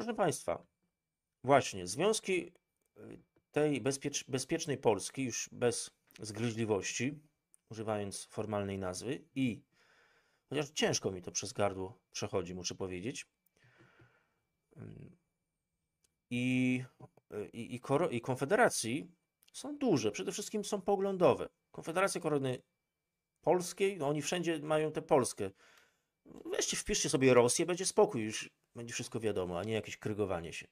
Proszę Państwa, właśnie związki y, tej bezpiecz bezpiecznej Polski, już bez zgryźliwości, używając formalnej nazwy, i chociaż ciężko mi to przez gardło przechodzi, muszę powiedzieć. I, y, i, i, i konfederacji są duże, przede wszystkim są poglądowe. Konfederacja Korony Polskiej, no oni wszędzie mają tę Polskę Weźcie, wpiszcie sobie Rosję, będzie spokój, już będzie wszystko wiadomo, a nie jakieś krygowanie się.